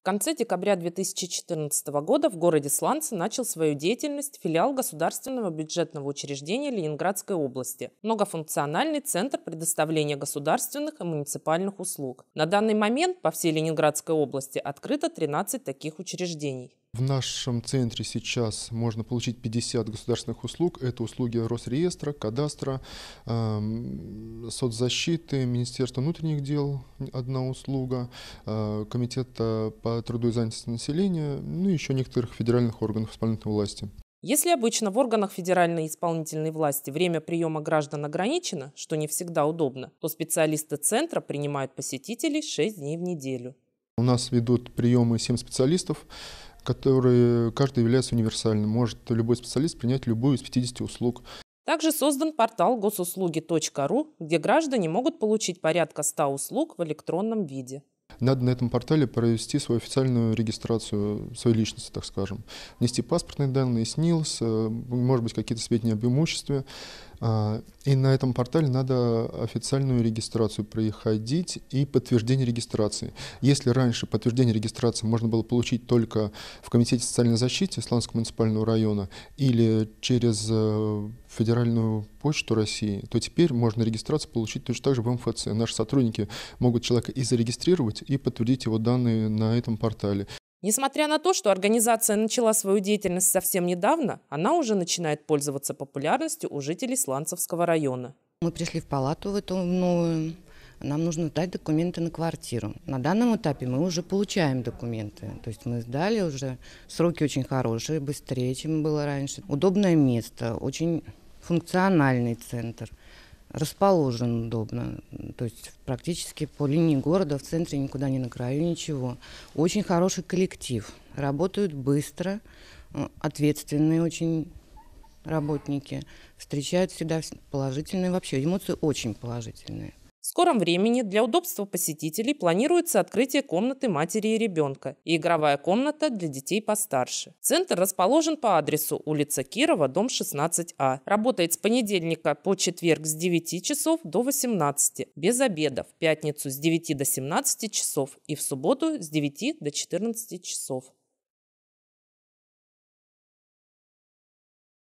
В конце декабря 2014 года в городе Сланцы начал свою деятельность филиал государственного бюджетного учреждения Ленинградской области – многофункциональный центр предоставления государственных и муниципальных услуг. На данный момент по всей Ленинградской области открыто 13 таких учреждений. В нашем центре сейчас можно получить 50 государственных услуг. Это услуги Росреестра, кадастра, эм, соцзащиты, Министерства внутренних дел одна услуга, э, Комитета э, по труду и занятости населения, ну и еще некоторых федеральных органов исполнительной власти. Если обычно в органах федеральной исполнительной власти время приема граждан ограничено, что не всегда удобно, то специалисты центра принимают посетителей 6 дней в неделю. У нас ведут приемы 7 специалистов, который каждый является универсальным. Может любой специалист принять любую из 50 услуг. Также создан портал госуслуги.ру, где граждане могут получить порядка 100 услуг в электронном виде. Надо на этом портале провести свою официальную регистрацию своей личности, так скажем. Нести паспортные данные, СНИЛС, э, может быть, какие-то сведения об имуществе. А, и на этом портале надо официальную регистрацию проходить и подтверждение регистрации. Если раньше подтверждение регистрации можно было получить только в Комитете социальной защиты Исландского муниципального района или через э, Федеральную почту России, то теперь можно регистрацию получить точно так же в МФЦ. Наши сотрудники могут человека и зарегистрировать, и подтвердить его данные на этом портале. Несмотря на то, что организация начала свою деятельность совсем недавно, она уже начинает пользоваться популярностью у жителей Сланцевского района. Мы пришли в палату в эту новую. Нам нужно дать документы на квартиру. На данном этапе мы уже получаем документы. То есть мы сдали уже. Сроки очень хорошие, быстрее, чем было раньше. Удобное место, очень функциональный центр расположен удобно. То есть практически по линии города, в центре никуда не на краю, ничего. Очень хороший коллектив. Работают быстро, э, ответственные очень работники. Встречают всегда положительные вообще. Эмоции очень положительные. В скором времени для удобства посетителей планируется открытие комнаты матери и ребенка и игровая комната для детей постарше. Центр расположен по адресу улица Кирова, дом 16А. Работает с понедельника по четверг с 9 часов до 18, без обеда, в пятницу с 9 до 17 часов и в субботу с 9 до 14 часов.